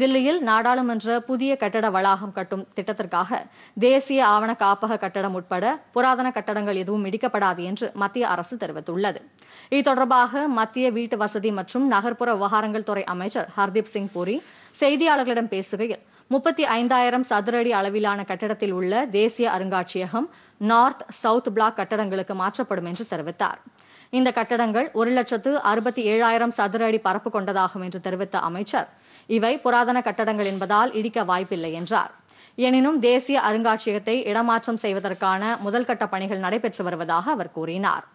தில்லியில் நாடாளுமன்ற புதிய கட்டட வளாகம் கட்டும் திட்டத்திற்காக தேசிய ஆவண காப்பக கட்டடம் உட்பட புராதன கட்டடங்கள் எதுவும் இடிக்கப்படாது என்று மத்திய அரசு தெரிவித்துள்ளது இது தொடர்பாக மத்திய வீட்டு வசதி மற்றும் நகர்ப்புற விவகாரங்கள் துறை அமைச்சர் ஹர்தீப் சிங் பூரி செய்தியாளர்களிடம் பேசுகையில் முப்பத்தி ஐந்தாயிரம் சதுர அடி அளவிலான கட்டடத்தில் உள்ள தேசிய அருங்காட்சியகம் நார்த் சவுத் பிளாக் கட்டடங்களுக்கு மாற்றப்படும் என்று தெரிவித்தார் இந்த கட்டடங்கள் ஒரு லட்சத்து அறுபத்தி ஏழாயிரம் சதுர அடி பரப்பு கொண்டதாகும் என்று தெரிவித்த அமைச்சர் இவை புராதன கட்டடங்கள் என்பதால் இடிக்க வாய்ப்பில்லை என்றார் எனினும் தேசிய அருங்காட்சியகத்தை இடமாற்றம் செய்வதற்கான முதல்கட்ட பணிகள் நடைபெற்று வருவதாக அவர் கூறினார்